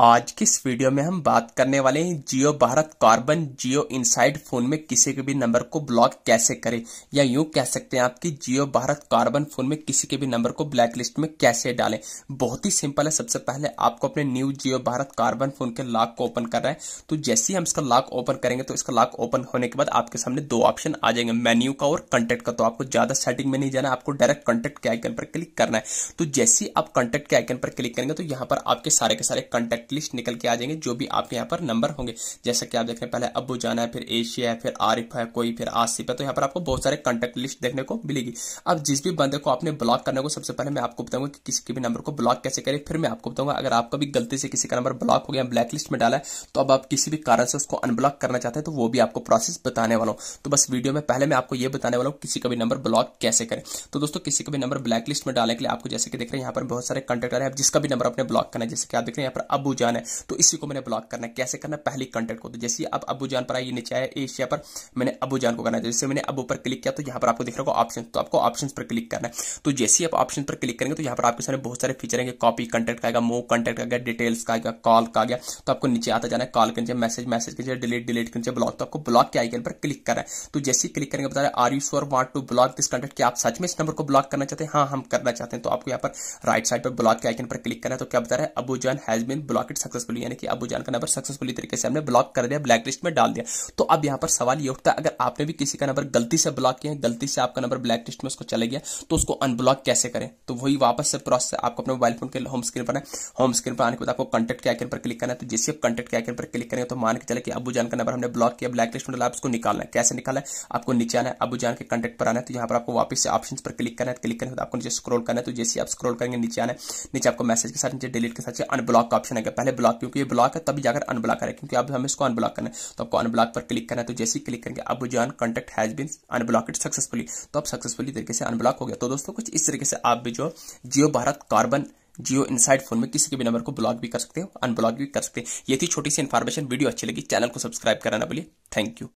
आज के इस वीडियो में हम बात करने वाले हैं जियो भारत कार्बन जियो इनसाइड फोन में किसी के भी नंबर को ब्लॉक कैसे करें या यूं कह सकते हैं आपकी जियो भारत कार्बन फोन में किसी के भी नंबर को ब्लैक लिस्ट में कैसे डालें बहुत ही सिंपल है सबसे पहले आपको अपने न्यू जियो भारत कार्बन फोन के लॉक को ओपन करना है तो जैसे ही हम इसका लॉक ओपन करेंगे तो इसका लॉक ओपन होने के बाद आपके सामने दो ऑप्शन आ जाएंगे मेन्यू का और कंटेक्ट का तो आपको ज्यादा सेटिंग में नहीं जाना आपको डायरेक्ट कंटेक्ट के आइकन पर क्लिक करना है तो जैसे ही आप कंटेक्ट के आइकन पर क्लिक करेंगे तो यहाँ पर आपके सारे के सारे कंटेक्ट एटलीस्ट निकल के आ जाएंगे जो भी आपके यहाँ पर नंबर होंगे जैसा कि आप देख रहे हैं पहले अबू जाना है फिर एशिया है फिर आरिफ है कोई फिर आसिफ है तो यहाँ पर आपको बहुत सारे कॉन्टेक्ट लिस्ट देखने को मिलेगी अब जिस भी बंदे को आपने ब्लॉक करने को सबसे पहले मैं आपको बताऊंगा कि किसी के भी नंबर को ब्लॉक कैसे करें फिर मैं आपको बताऊंगा अगर आपका भी गलती से किसी का नंबर ब्लॉक हो गया ब्लैक लिस्ट में डाला है तो अब आप किसी भी कारण से उसको अनब्लॉक करना चाहते हैं तो वो भी आपको प्रोसेस बताने वाला हूँ तो बस वीडियो में पहले मैं आपको ये बताने वाला हूँ किसी का भी नंबर ब्लॉक कैसे करें तो दोस्तों किसी का भी नंबर ब्लैक लिस्ट में डालने के लिए आपको जैसे कि देख रहे हैं यहाँ पर बहुत सारे कॉन्टेक्ट आ रहे हैं जिसका भी नंबर आपने ब्लॉक करना है जैसे कि आप देख रहे हैं यहाँ पर अबू जान है तो इसी को मैंने ब्लॉक करना है कैसे करना है पहले कंटेंट को तो जैसे अब अबू जान पर आई नीचे आया एशिया पर मैंने अबू जान को करना है जैसे मैंने अबू पर क्लिक किया तो यहाँ पर आपको दिख रहा होगा ऑप्शन तो आपको ऑप्शन पर क्लिक करना है तो जैसे आप ऑप्शन पर क्लिक करेंगे तो यहाँ पर आपके सारे बहुत सारे फीचर हैं कॉपी कंटेंट का आएगा मूव कंटेंट का गया डिटेल्स का आएगा कॉल का गया तो आपको नीचे आता जाना है कॉल के मैसेज मैसेज के डिलीट डिलीट के ब्लॉक तो आपको ब्लॉक के आइकन पर क्लिक करना है तो जैसे ही क्लिक करेंगे बता रहे are you sure want to block this content क्या आप सच में इस नंबर को ब्लॉक करना चाहते हैं हाँ हम करना चाहते हैं तो आपको यहाँ पर राइट साइड पर ब्लॉक के आइकन पर क्लिक करना है तो क्या बता रहे है अबू जॉन has been block market successfully यानी कि अबू जान का नंबर सक्सेसफुली तरीके से हमने ब्लॉक कर दिया ब्लैक लिस्ट में डाल दिया तो अब यहां पर सवाल ये उठता है अगर आपने भी किसी का नंबर गलती से ब्लॉक किया है गलती से आपका नंबर ब्लैक लिस्ट में उसको चले गया तो उसको अनब्लॉक कैसे करें तो वही वापस से प्रोसेस आपको अपने मोबाइल फोन के होम स्क्रीन पर होम स्क्रीन पर आने के बाद आपको कॉन्टेक्ट के आइकन पर क्लिक करना है तो जैसे आप कॉन्टेक्ट के आइकन पर क्लिक करेंगे तो मान के चले कि अबू जान का नंबर हमने ब्लॉक किया ब्लैक लिस्ट में डाला उसको निकालना है कैसे निकालना है आपको नीचे आना है अबू जान के कॉन्टेक्ट पर आना है तो यहां पर आपको वापस से ऑप्शन पर क्लिक करना है क्लिक करने के बाद आपको नीचे स्क्रोल करना है तो जैसे आप स्क्रोल करेंगे नीचे आना है नीचे आपको मैसेज के साथ नीचे डिलीट के साथ अनब्लॉक का ऑप्शन आएगा पहले ब्लॉक क्योंकि ये ब्लॉक है तभी जाकर अनब्लॉक करें क्योंकि अब हमें इसको अनब्लॉक करना है तो आपको अनब्लॉक पर क्लिक करना है तो जैसे ही क्लिक करेंगे अब जो contact has been unblocked successfully तो अब सक्सेसफुली तरीके से अनब्लॉक हो गया तो दोस्तों कुछ इस तरीके से आप भी जो जियो भारत कार्बन जियो इनसाइड फोन में किसी के भी नंबर को ब्लॉक भी कर सकते हो अनब्लॉक भी कर सकते हैं ये थी छोटी सी इन्फॉर्मेशन वीडियो अच्छी लगी चैनल को सब्सक्राइब करना बोलिए थैंक यू